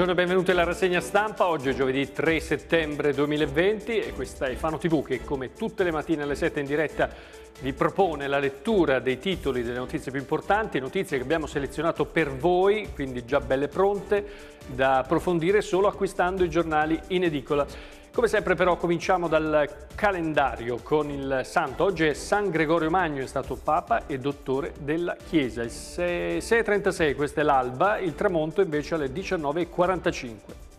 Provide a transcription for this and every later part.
Buongiorno e benvenuti alla rassegna stampa. Oggi è giovedì 3 settembre 2020 e questa è Fano TV che come tutte le mattine alle 7 in diretta vi propone la lettura dei titoli delle notizie più importanti, notizie che abbiamo selezionato per voi, quindi già belle pronte, da approfondire solo acquistando i giornali in edicola. Come sempre però cominciamo dal calendario con il santo. Oggi è San Gregorio Magno, è stato Papa e Dottore della Chiesa. Il 6.36 questa è l'alba, il tramonto invece alle 19.45.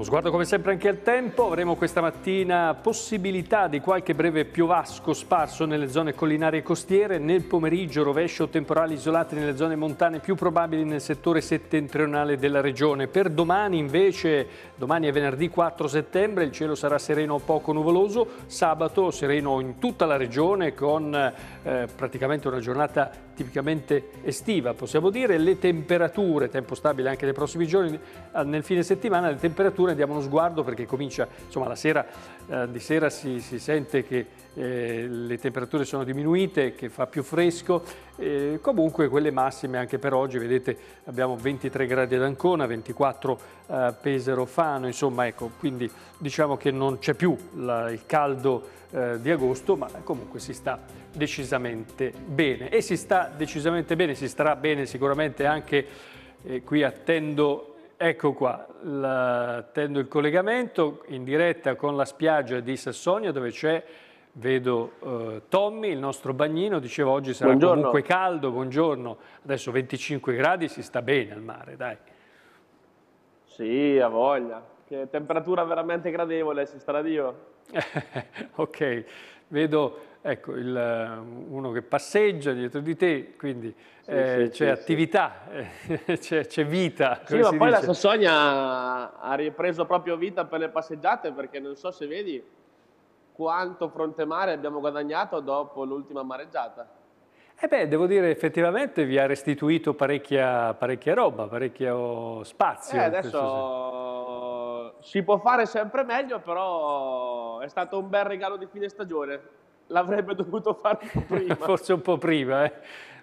Uno sguardo come sempre anche al tempo, avremo questa mattina possibilità di qualche breve piovasco sparso nelle zone collinari e costiere, nel pomeriggio rovescio temporali isolati nelle zone montane più probabili nel settore settentrionale della regione. Per domani invece, domani è venerdì 4 settembre, il cielo sarà sereno o poco nuvoloso, sabato sereno in tutta la regione con eh, praticamente una giornata tipicamente estiva, possiamo dire, le temperature, tempo stabile anche nei prossimi giorni, eh, nel fine settimana, le temperature andiamo uno sguardo perché comincia insomma la sera eh, di sera si, si sente che eh, le temperature sono diminuite, che fa più fresco, eh, comunque quelle massime anche per oggi, vedete abbiamo 23 gradi ad Ancona, 24 eh, Pesero Fano, insomma ecco, quindi diciamo che non c'è più la, il caldo eh, di agosto, ma comunque si sta decisamente bene e si sta decisamente bene, si starà bene sicuramente anche eh, qui attendo Ecco qua, la, tendo il collegamento in diretta con la spiaggia di Sassonia dove c'è, vedo eh, Tommy, il nostro bagnino, dicevo oggi sarà buongiorno. comunque caldo, buongiorno, adesso 25 gradi si sta bene al mare, dai. Sì, a voglia, che temperatura veramente gradevole, si starà Dio. ok, vedo ecco, il, eh, uno che passeggia dietro di te, quindi sì, eh, sì, c'è sì, attività, eh, c'è, vita. Sì, ma poi dice. la Sassonia ha ripreso proprio vita per le passeggiate perché non so se vedi quanto fronte mare abbiamo guadagnato dopo l'ultima mareggiata. Eh beh, devo dire effettivamente vi ha restituito parecchia, parecchia roba, parecchio spazio. Eh, adesso si può fare sempre meglio, però è stato un bel regalo di fine stagione l'avrebbe dovuto fare un po' prima. Forse un po' prima, eh.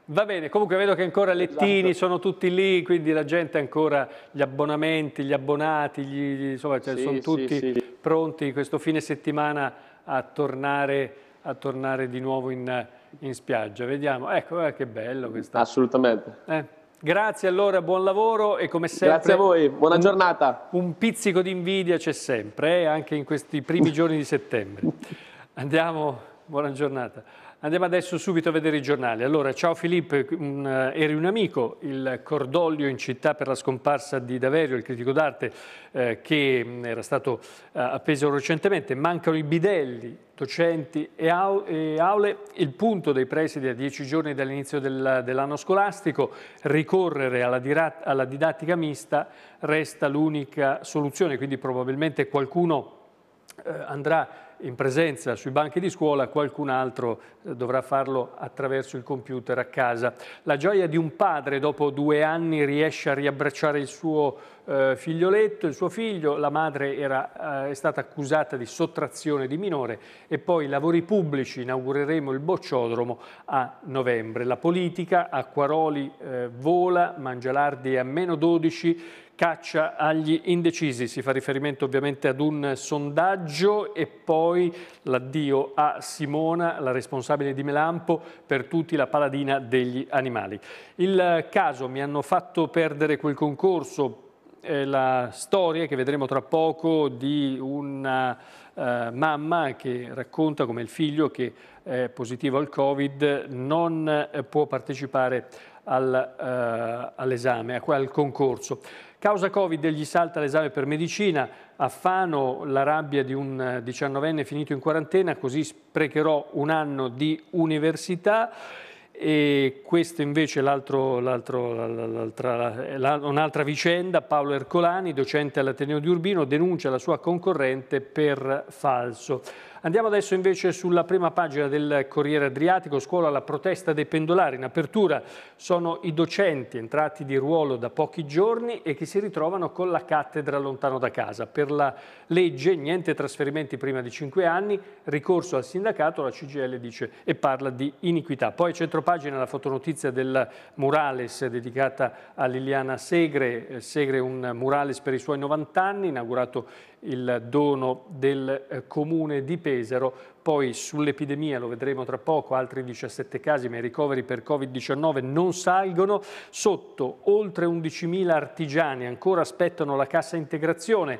Va bene, comunque vedo che ancora esatto. lettini esatto. sono tutti lì, quindi la gente ancora, gli abbonamenti, gli abbonati, gli, insomma, cioè, sì, sono tutti sì, sì. pronti questo fine settimana a tornare, a tornare di nuovo in, in, spiaggia. Vediamo, ecco eh, che bello questa. Assolutamente. Eh. Grazie allora, buon lavoro e come sempre... Grazie a voi, buona un, giornata. Un pizzico di invidia c'è sempre, eh, anche in questi primi giorni di settembre. Andiamo Buona giornata. Andiamo adesso subito a vedere i giornali. Allora, ciao Filippo, eh, eri un amico, il cordoglio in città per la scomparsa di Daverio, il critico d'arte eh, che mm, era stato eh, appeso recentemente. Mancano i bidelli, docenti e, au e, aule. Il punto dei presidi a dieci giorni dall'inizio dell'anno scolastico, ricorrere alla, alla didattica mista resta l'unica soluzione, quindi probabilmente qualcuno eh, andrà in presenza sui banchi di scuola, qualcun altro eh, dovrà farlo attraverso il computer a casa. La gioia di un padre dopo due anni riesce a riabbracciare il suo eh, figlioletto, il suo figlio, la madre era, eh, è stata accusata di sottrazione di minore e poi i lavori pubblici, inaugureremo il bocciodromo a novembre. La politica, Acquaroli eh, vola, Mangialardi è a meno 12, caccia agli indecisi, si fa riferimento ovviamente ad un sondaggio e poi l'addio a Simona, la responsabile di Melampo, per tutti la paladina degli animali. Il caso mi hanno fatto perdere quel concorso, eh, la storia che vedremo tra poco di una eh, mamma che racconta come il figlio che è positivo al Covid non eh, può partecipare a al, eh, all'esame, al concorso. Causa Covid, gli salta l'esame per medicina, a Fano la rabbia di un eh, diciannovenne finito in quarantena, così sprecherò un anno di università e questo invece è un'altra vicenda, Paolo Ercolani, docente all'Ateneo di Urbino, denuncia la sua concorrente per falso. Andiamo adesso invece sulla prima pagina del Corriere Adriatico, scuola alla protesta dei pendolari. In apertura sono i docenti entrati di ruolo da pochi giorni e che si ritrovano con la cattedra lontano da casa. Per la legge niente trasferimenti prima di cinque anni, ricorso al sindacato, la CGL dice e parla di iniquità. Poi centropagina la fotonotizia del murales dedicata a Liliana Segre, eh, Segre un murales per i suoi 90 anni, inaugurato il dono del eh, comune di Pesaro Pesaro, poi sull'epidemia, lo vedremo tra poco, altri 17 casi, ma i ricoveri per Covid-19 non salgono, sotto oltre 11.000 artigiani ancora aspettano la cassa integrazione,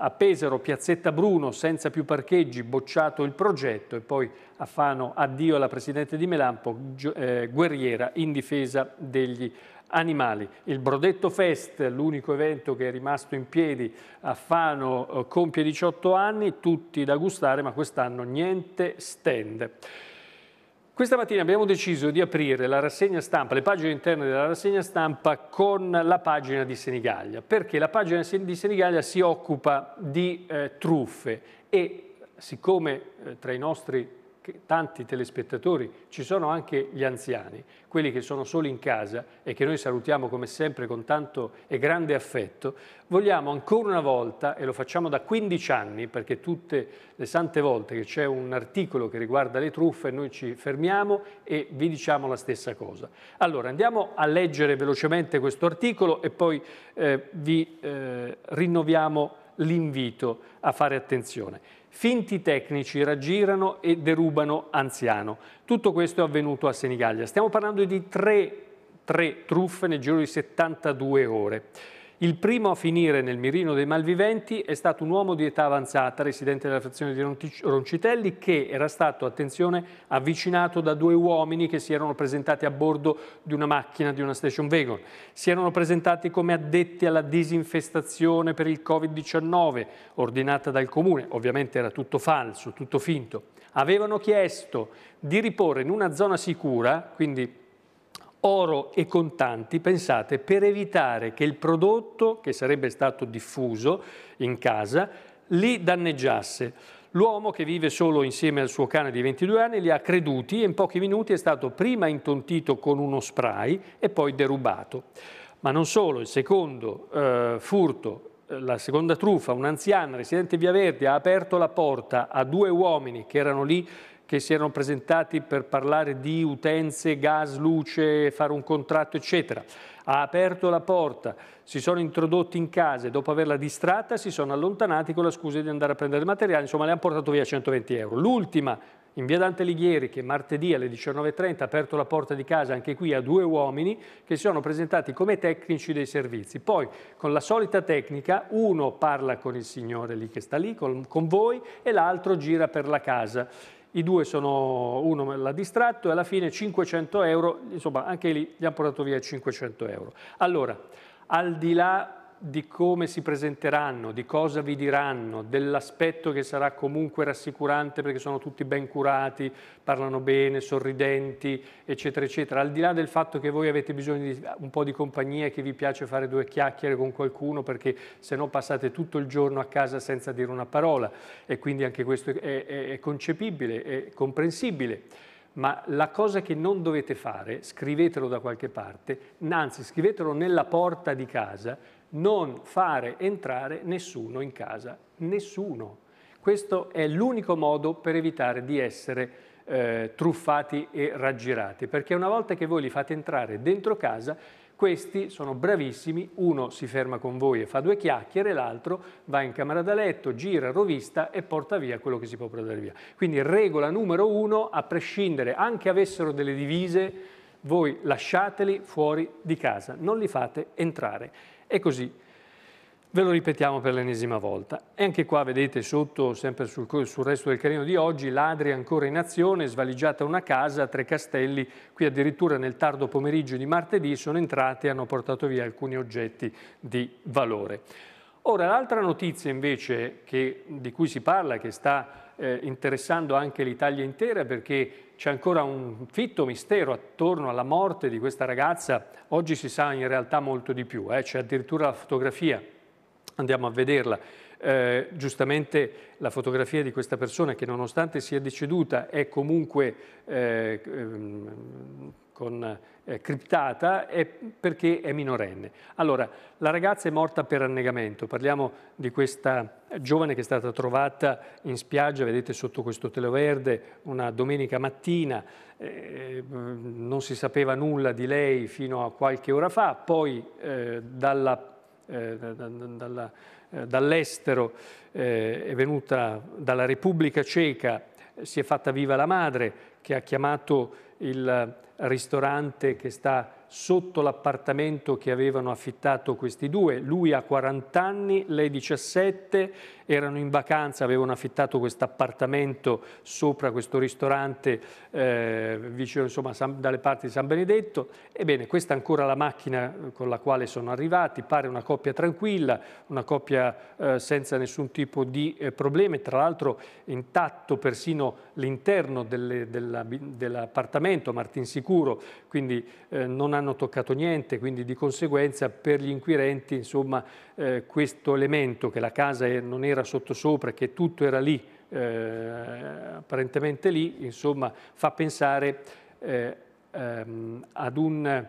a Pesaro, Piazzetta Bruno, senza più parcheggi, bocciato il progetto e poi a Fano addio alla Presidente di Melampo, eh, guerriera in difesa degli artigiani animali. Il Brodetto Fest, l'unico evento che è rimasto in piedi a Fano, eh, compie 18 anni, tutti da gustare, ma quest'anno niente stand. Questa mattina abbiamo deciso di aprire la rassegna stampa, le pagine interne della rassegna stampa con la pagina di Senigallia, perché la pagina di Senigallia si occupa di eh, truffe e siccome eh, tra i nostri tanti telespettatori, ci sono anche gli anziani, quelli che sono soli in casa e che noi salutiamo come sempre con tanto e grande affetto, vogliamo ancora una volta, e lo facciamo da 15 anni, perché tutte le sante volte che c'è un articolo che riguarda le truffe noi ci fermiamo e vi diciamo la stessa cosa. Allora andiamo a leggere velocemente questo articolo e poi eh, vi eh, rinnoviamo l'invito a fare attenzione. Finti tecnici raggirano e derubano anziano. Tutto questo è avvenuto a Senigallia. Stiamo parlando di tre, tre truffe nel giro di 72 ore. Il primo a finire nel mirino dei malviventi è stato un uomo di età avanzata, residente della frazione di Roncitelli, che era stato, attenzione, avvicinato da due uomini che si erano presentati a bordo di una macchina di una station wagon. Si erano presentati come addetti alla disinfestazione per il Covid-19, ordinata dal comune. Ovviamente era tutto falso, tutto finto. Avevano chiesto di riporre in una zona sicura, quindi oro e contanti, pensate, per evitare che il prodotto che sarebbe stato diffuso in casa li danneggiasse. L'uomo che vive solo insieme al suo cane di 22 anni li ha creduti e in pochi minuti è stato prima intontito con uno spray e poi derubato. Ma non solo, il secondo eh, furto, eh, la seconda truffa, un'anziana residente in Via Verdi ha aperto la porta a due uomini che erano lì che si erano presentati per parlare di utenze, gas, luce, fare un contratto, eccetera. Ha aperto la porta, si sono introdotti in casa e dopo averla distratta si sono allontanati con la scusa di andare a prendere il materiale, insomma le hanno portato via 120 euro. L'ultima, in via Dante Alighieri, che martedì alle 19.30 ha aperto la porta di casa anche qui a due uomini che si sono presentati come tecnici dei servizi. Poi, con la solita tecnica, uno parla con il signore lì che sta lì, con, con voi, e l'altro gira per la casa i due sono, uno l'ha distratto e alla fine 500 euro, insomma anche lì gli hanno portato via 500 euro. Allora, al di là di come si presenteranno, di cosa vi diranno, dell'aspetto che sarà comunque rassicurante perché sono tutti ben curati, parlano bene, sorridenti, eccetera, eccetera. Al di là del fatto che voi avete bisogno di un po' di compagnia e che vi piace fare due chiacchiere con qualcuno perché se no passate tutto il giorno a casa senza dire una parola e quindi anche questo è, è, è concepibile, è comprensibile ma la cosa che non dovete fare, scrivetelo da qualche parte, anzi scrivetelo nella porta di casa non fare entrare nessuno in casa, nessuno. Questo è l'unico modo per evitare di essere eh, truffati e raggirati, perché una volta che voi li fate entrare dentro casa, questi sono bravissimi, uno si ferma con voi e fa due chiacchiere, l'altro va in camera da letto, gira, rovista e porta via quello che si può portare via. Quindi regola numero uno, a prescindere, anche avessero delle divise, voi lasciateli fuori di casa, non li fate entrare. E così ve lo ripetiamo per l'ennesima volta. E anche qua vedete sotto, sempre sul, sul resto del carino di oggi, ladri ancora in azione, svaligiata una casa, tre castelli, qui addirittura nel tardo pomeriggio di martedì sono entrati e hanno portato via alcuni oggetti di valore. Ora, l'altra notizia invece che, di cui si parla, che sta eh, interessando anche l'Italia intera perché c'è ancora un fitto mistero attorno alla morte di questa ragazza. Oggi si sa in realtà molto di più, eh? c'è addirittura la fotografia, andiamo a vederla. Eh, giustamente la fotografia di questa persona che nonostante sia deceduta è comunque eh, ehm, con, eh, criptata è perché è minorenne. Allora, la ragazza è morta per annegamento, parliamo di questa giovane che è stata trovata in spiaggia, vedete sotto questo verde, una domenica mattina, eh, non si sapeva nulla di lei fino a qualche ora fa, poi eh, dalla eh, eh, dall'estero, eh, è venuta dalla Repubblica Ceca, si è fatta viva la madre, che ha chiamato il ristorante che sta sotto l'appartamento che avevano affittato questi due. Lui ha 40 anni, lei 17, erano in vacanza, avevano affittato questo appartamento sopra questo ristorante eh, vicino insomma, San, dalle parti di San Benedetto. Ebbene, questa è ancora la macchina eh, con la quale sono arrivati, pare una coppia tranquilla, una coppia eh, senza nessun tipo di eh, problemi, tra l'altro intatto persino l'interno dell'appartamento, dell Martin Sicuro, quindi eh, non hanno toccato niente, quindi di conseguenza per gli inquirenti insomma, eh, questo elemento che la casa non era era sottosopra, che tutto era lì, eh, apparentemente lì, insomma, fa pensare eh, ehm, ad, un,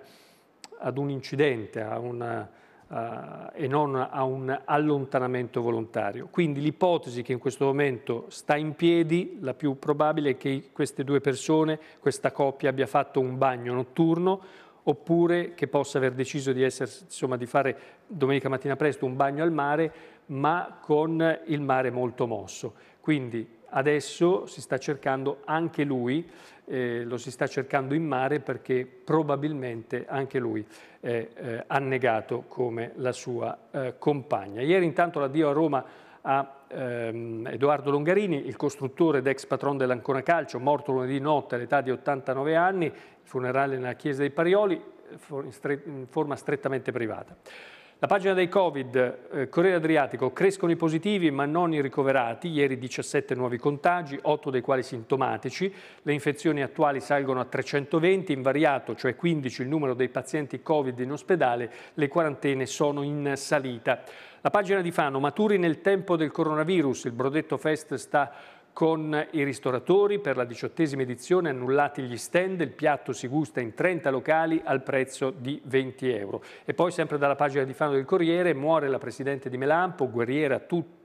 ad, un, incidente, a una, Uh, e non a un allontanamento volontario. Quindi l'ipotesi che in questo momento sta in piedi, la più probabile è che queste due persone, questa coppia abbia fatto un bagno notturno oppure che possa aver deciso di, essere, insomma, di fare domenica mattina presto un bagno al mare ma con il mare molto mosso. Quindi adesso si sta cercando anche lui, eh, lo si sta cercando in mare perché probabilmente anche lui è eh, annegato come la sua eh, compagna. Ieri intanto l'addio a Roma a ehm, Edoardo Longarini, il costruttore ed ex patron dell'Ancona Calcio, morto lunedì notte all'età di 89 anni, funerale nella chiesa dei Parioli, in, in forma strettamente privata. La pagina dei Covid, eh, Corriere Adriatico, crescono i positivi ma non i ricoverati, ieri 17 nuovi contagi, 8 dei quali sintomatici, le infezioni attuali salgono a 320, invariato, cioè 15 il numero dei pazienti Covid in ospedale, le quarantene sono in salita. La pagina di Fano, maturi nel tempo del coronavirus, il Brodetto Fest sta con i ristoratori per la diciottesima edizione annullati gli stand, il piatto si gusta in 30 locali al prezzo di 20 euro. E poi sempre dalla pagina di Fano del Corriere muore la presidente di Melampo, guerriera tutta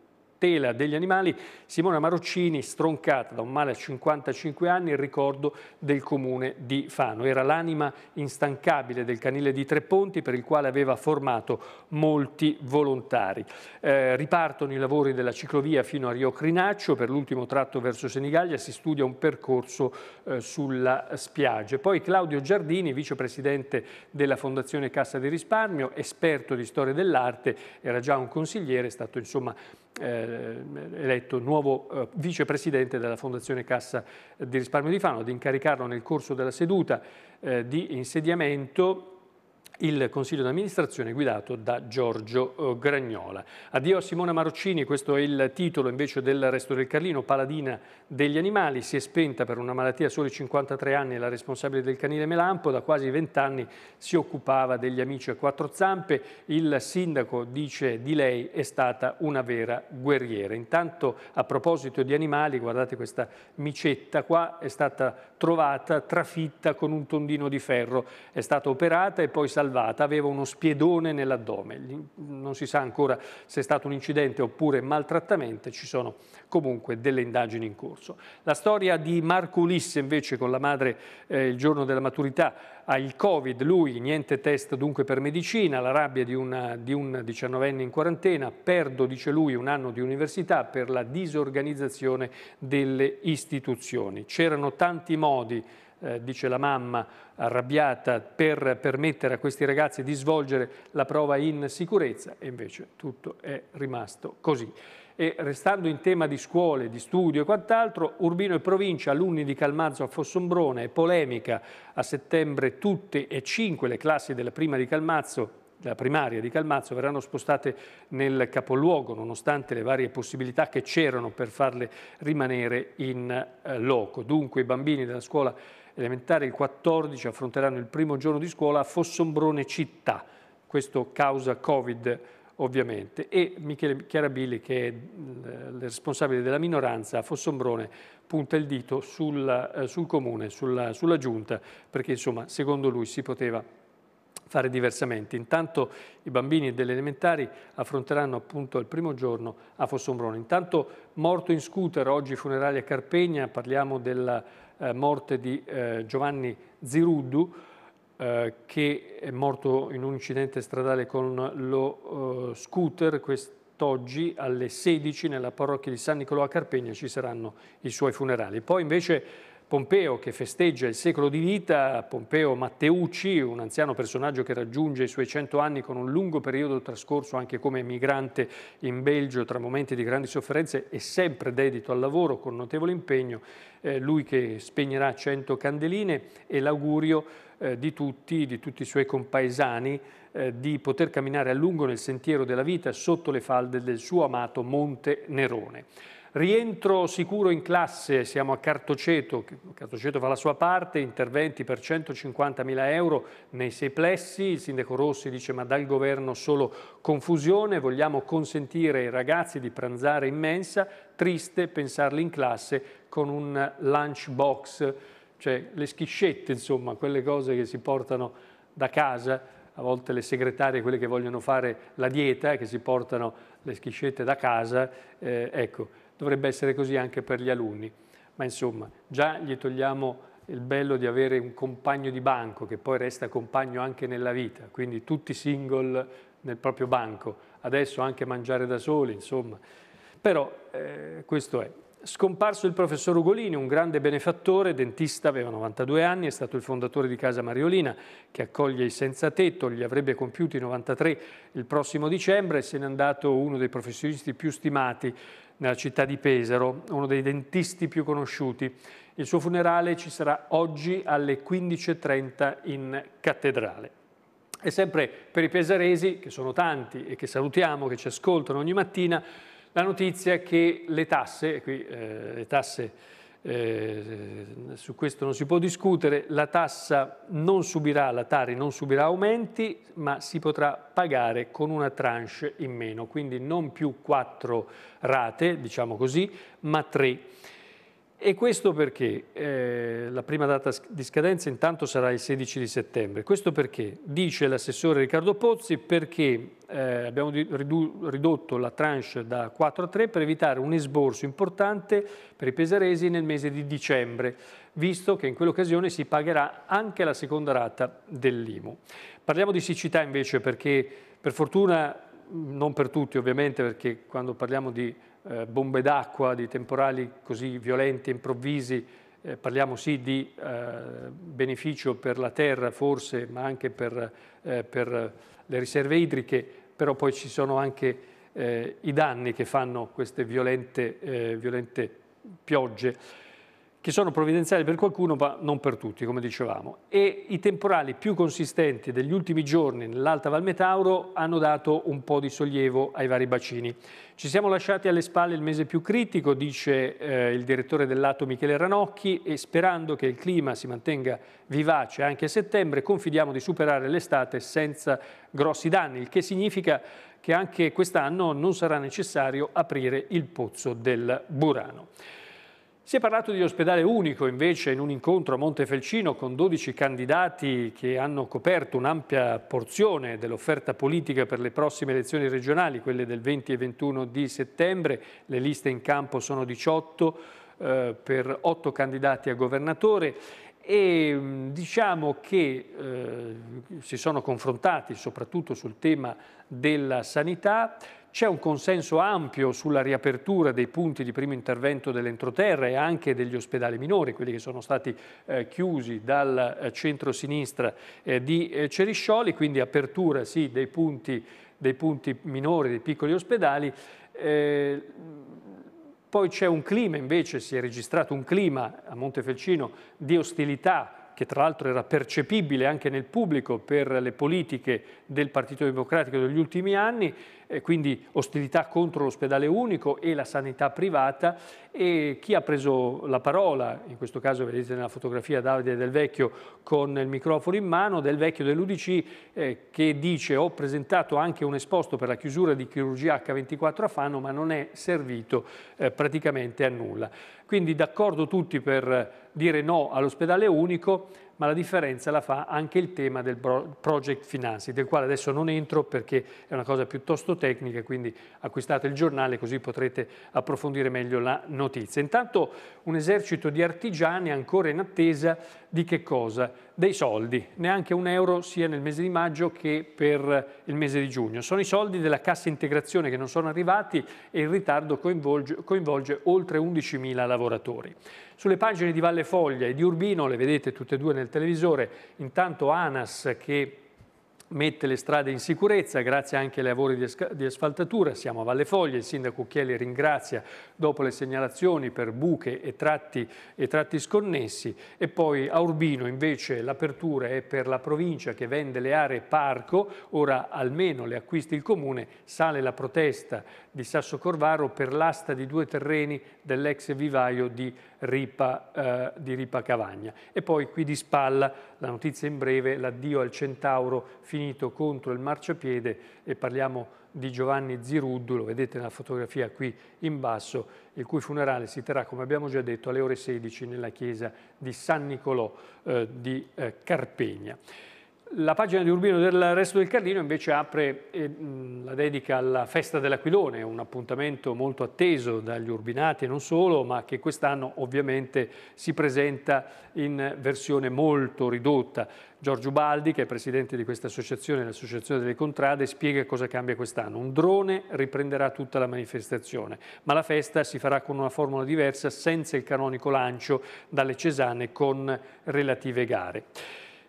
tutela degli animali, Simona Maroccini, stroncata da un male a 55 anni, il ricordo del comune di Fano. Era l'anima instancabile del canile di Tre Ponti per il quale aveva formato molti volontari. Eh, ripartono i lavori della ciclovia fino a Rio Crinaccio, per l'ultimo tratto verso Senigallia si studia un percorso eh, sulla spiaggia. Poi Claudio Giardini, vicepresidente della Fondazione Cassa di Risparmio, esperto di storia dell'arte, era già un consigliere, è stato insomma eh, eletto nuovo eh, vicepresidente della Fondazione Cassa di Risparmio di Fano, ad incaricarlo nel corso della seduta eh, di insediamento il Consiglio d'amministrazione guidato da Giorgio eh, Gragnola. Addio a Simona Marocini, questo è il titolo invece del Resto del Carlino, paladina degli animali, si è spenta per una malattia a soli 53 anni, la responsabile del canile Melampo, da quasi 20 anni si occupava degli amici a quattro zampe, il sindaco dice di lei è stata una vera guerriera. Intanto a proposito di animali, guardate questa micetta qua, è stata trovata trafitta con un tondino di ferro. È stata operata e poi salvata, aveva uno spiedone nell'addome. Non si sa ancora se è stato un incidente oppure maltrattamento, ci sono comunque delle indagini in corso. La storia di Marco Ulisse invece con la madre eh, il giorno della maturità ha il Covid, lui niente test dunque per medicina, la rabbia di, una, di un diciannovenne in quarantena, perdo, dice lui, un anno di università per la disorganizzazione delle istituzioni. C'erano tanti modi modi, eh, dice la mamma arrabbiata, per permettere a questi ragazzi di svolgere la prova in sicurezza e invece tutto è rimasto così. E restando in tema di scuole, di studio e quant'altro, Urbino e Provincia, alunni di Calmazzo a Fossombrone, è polemica. A settembre tutte e cinque le classi della prima di Calmazzo primaria di Calmazzo verranno spostate nel capoluogo, nonostante le varie possibilità che c'erano per farle rimanere in eh, loco. Dunque i bambini della scuola elementare il 14 affronteranno il primo giorno di scuola a Fossombrone città, questo causa Covid ovviamente, e Michele Chiarabili, che è eh, il responsabile della minoranza a Fossombrone, punta il dito sul, eh, sul comune, sulla, sulla giunta, perché insomma secondo lui si poteva fare diversamente. Intanto i bambini delle elementari affronteranno appunto il primo giorno a Fossombrone. Intanto morto in scooter, oggi funerali a Carpegna, parliamo della eh, morte di eh, Giovanni Ziruddu eh, che è morto in un incidente stradale con lo eh, scooter quest'oggi alle 16 nella parrocchia di San Nicolò a Carpegna ci saranno i suoi funerali. Poi invece Pompeo che festeggia il secolo di vita, Pompeo Matteucci, un anziano personaggio che raggiunge i suoi 100 anni con un lungo periodo trascorso anche come emigrante in Belgio tra momenti di grandi sofferenze e sempre dedito al lavoro con notevole impegno, eh, lui che spegnerà 100 candeline e l'augurio eh, di tutti, di tutti i suoi compaesani, eh, di poter camminare a lungo nel sentiero della vita sotto le falde del suo amato Monte Nerone. Rientro sicuro in classe, siamo a Cartoceto, Cartoceto fa la sua parte, interventi per 150.000 euro nei sei plessi, il sindaco Rossi dice ma dal governo solo confusione, vogliamo consentire ai ragazzi di pranzare in mensa, triste pensarli in classe con un lunch box, cioè le schiscette insomma, quelle cose che si portano da casa, a volte le segretarie, quelle che vogliono fare la dieta, eh, che si portano le schiscette da casa, eh, ecco Dovrebbe essere così anche per gli alunni. Ma insomma, già gli togliamo il bello di avere un compagno di banco che poi resta compagno anche nella vita, quindi tutti single nel proprio banco, adesso anche mangiare da soli, insomma. Però eh, questo è. Scomparso il professor Ugolini, un grande benefattore, dentista, aveva 92 anni, è stato il fondatore di Casa Mariolina, che accoglie i senza tetto, li avrebbe compiuti 93 il prossimo dicembre, e se n'è andato uno dei professionisti più stimati nella città di Pesaro, uno dei dentisti più conosciuti. Il suo funerale ci sarà oggi alle 15.30 in cattedrale. E sempre per i pesaresi, che sono tanti e che salutiamo, che ci ascoltano ogni mattina, la notizia che le tasse, qui eh, le tasse eh, su questo non si può discutere, la tassa non subirà, la Tari non subirà aumenti, ma si potrà pagare con una tranche in meno, quindi non più quattro rate, diciamo così, ma tre. E questo perché eh, la prima data di scadenza intanto sarà il 16 di settembre. Questo perché, dice l'assessore Riccardo Pozzi, perché eh, abbiamo ridotto la tranche da 4 a 3 per evitare un esborso importante per i pesaresi nel mese di dicembre, visto che in quell'occasione si pagherà anche la seconda rata dell'IMU. Parliamo di siccità invece perché per fortuna, non per tutti ovviamente, perché quando parliamo di eh, bombe d'acqua, di temporali così violenti, improvvisi, eh, parliamo sì di eh, beneficio per la terra forse, ma anche per, eh, per le riserve idriche, però poi ci sono anche eh, i danni che fanno queste violente, violente piogge che sono provvidenziali per qualcuno ma non per tutti, come dicevamo. E i temporali più consistenti degli ultimi giorni nell'Alta Val Metauro hanno dato un po' di sollievo ai vari bacini. Ci siamo lasciati alle spalle il mese più critico, dice eh, il direttore dell'Ato Michele Ranocchi, e sperando che il clima si mantenga vivace anche a settembre, confidiamo di superare l'estate senza grossi danni, il che significa che anche quest'anno non sarà necessario aprire il pozzo del Burano. Si è parlato di ospedale unico invece in un incontro a Montefelcino con 12 candidati che hanno coperto un'ampia porzione dell'offerta politica per le prossime elezioni regionali, quelle del 20 e 21 di settembre. Le liste in campo sono 18 eh, per 8 candidati a governatore e mm, diciamo che eh, si sono confrontati soprattutto sul tema della sanità. C'è un consenso ampio sulla riapertura dei punti di primo intervento dell'entroterra e anche degli ospedali minori, quelli che sono stati eh, chiusi dal eh, centro-sinistra eh, di eh, Ceriscioli, quindi apertura sì, dei, punti, dei punti minori, dei piccoli ospedali. Eh, poi c'è un clima, invece si è registrato un clima a Montefelcino di ostilità che tra l'altro era percepibile anche nel pubblico per le politiche del Partito Democratico degli ultimi anni, eh, quindi ostilità contro l'ospedale unico e la sanità privata e chi ha preso la parola, in questo caso vedete nella fotografia Davide Del Vecchio con il microfono in mano, Del Vecchio dell'Udc eh, che dice ho presentato anche un esposto per la chiusura di chirurgia H24 a Fano ma non è servito eh, praticamente a nulla. Quindi d'accordo tutti per dire no all'ospedale unico, ma la differenza la fa anche il tema del project financing, del quale adesso non entro perché è una cosa piuttosto tecnica, quindi acquistate il giornale così potrete approfondire meglio la notizia. Intanto un esercito di artigiani ancora in attesa di che cosa? dei soldi, neanche un euro sia nel mese di maggio che per il mese di giugno. Sono i soldi della cassa integrazione che non sono arrivati e il ritardo coinvolge, coinvolge oltre 11.000 lavoratori. Sulle pagine di Valle Foglia e di Urbino, le vedete tutte e due nel televisore, intanto ANAS che mette le strade in sicurezza grazie anche ai lavori di asfaltatura. Siamo a Valle Foglia, il sindaco Chieli ringrazia dopo le segnalazioni per buche e tratti, e tratti sconnessi e poi a Urbino invece l'apertura è per la provincia che vende le aree parco, ora almeno le acquisti il comune, sale la protesta di Sasso Corvaro per l'asta di due terreni dell'ex vivaio di Ripa, eh, di Ripa Cavagna. E poi qui di spalla la notizia in breve, l'addio al Centauro finito contro il marciapiede e parliamo di Giovanni Ziruddu, lo vedete nella fotografia qui in basso, il cui funerale si terrà, come abbiamo già detto, alle ore 16 nella chiesa di San Nicolò eh, di eh, Carpegna. La pagina di Urbino del resto del Carlino invece apre eh, la dedica alla festa dell'Aquilone, un appuntamento molto atteso dagli urbinati e non solo, ma che quest'anno ovviamente si presenta in versione molto ridotta. Giorgio Baldi, che è presidente di questa associazione, l'Associazione delle Contrade, spiega cosa cambia quest'anno. Un drone riprenderà tutta la manifestazione, ma la festa si farà con una formula diversa, senza il canonico lancio dalle Cesane con relative gare.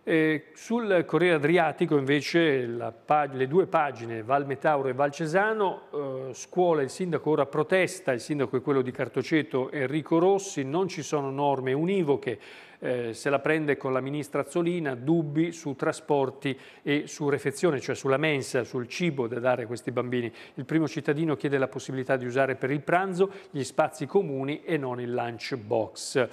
Eh, sul Corriere Adriatico invece la, le due pagine Val Metauro e Val Cesano, eh, scuola il sindaco ora protesta, il sindaco è quello di Cartoceto Enrico Rossi, non ci sono norme univoche, eh, se la prende con la ministra Azzolina, dubbi su trasporti e su refezione, cioè sulla mensa, sul cibo da dare a questi bambini. Il primo cittadino chiede la possibilità di usare per il pranzo gli spazi comuni e non il lunch box.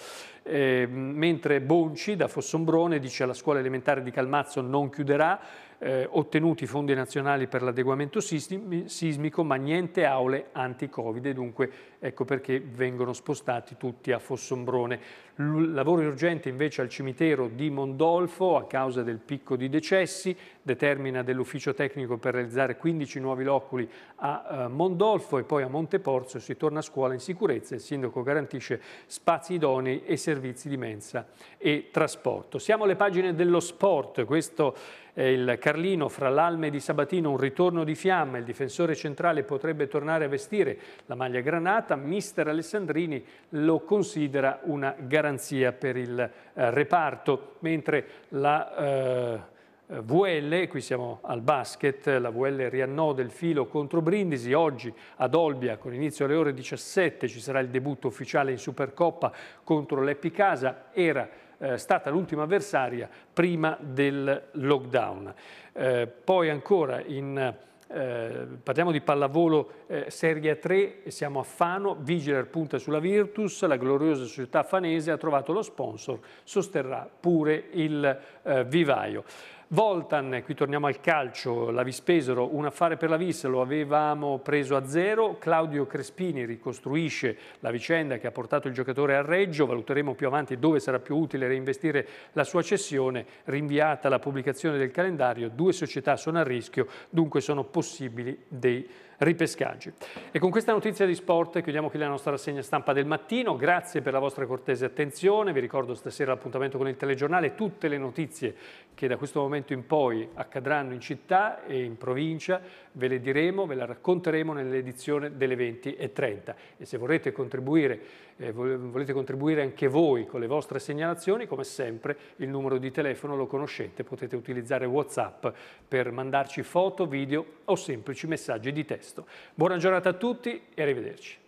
Eh, mentre Bonci da Fossombrone dice alla scuola elementare di Calmazzo non chiuderà, eh, ottenuti fondi nazionali per l'adeguamento sismico, ma niente aule anti-Covid dunque ecco perché vengono spostati tutti a Fossombrone. L lavori urgenti invece al cimitero di Mondolfo a causa del picco di decessi, determina dell'ufficio tecnico per realizzare 15 nuovi loculi a eh, Mondolfo e poi a Monteporzio si torna a scuola in sicurezza, il sindaco garantisce spazi idonei e servizi di mensa e trasporto. Siamo alle pagine dello sport, questo il Carlino fra l'Alme di Sabatino un ritorno di fiamma, il difensore centrale potrebbe tornare a vestire la maglia granata, mister Alessandrini lo considera una garanzia per il eh, reparto, mentre la... Eh, VL, qui siamo al basket, la VL riannoda il filo contro Brindisi, oggi ad Olbia con inizio alle ore 17 ci sarà il debutto ufficiale in Supercoppa contro l'Epicasa, era eh, stata l'ultima avversaria prima del lockdown. Eh, poi ancora in... Eh, parliamo di pallavolo eh, Serie 3, siamo a Fano, Vigiler punta sulla Virtus, la gloriosa società fanese ha trovato lo sponsor, sosterrà pure il eh, vivaio. Voltan, qui torniamo al calcio, la Vispesero, un affare per la Vis, lo avevamo preso a zero, Claudio Crespini ricostruisce la vicenda che ha portato il giocatore a Reggio, valuteremo più avanti dove sarà più utile reinvestire la sua cessione, rinviata la pubblicazione del calendario, due società sono a rischio, dunque sono possibili dei ripescaggi. E con questa notizia di sport chiudiamo qui la nostra rassegna stampa del mattino. Grazie per la vostra cortese attenzione. Vi ricordo stasera l'appuntamento con il telegiornale. Tutte le notizie che da questo momento momento in poi accadranno in città e in provincia, ve le diremo, ve la racconteremo nell'edizione delle 20 e 30. E se volete contribuire, eh, volete contribuire anche voi con le vostre segnalazioni, come sempre il numero di telefono lo conoscete, potete utilizzare Whatsapp per mandarci foto, video o semplici messaggi di testo. Buona giornata a tutti e arrivederci.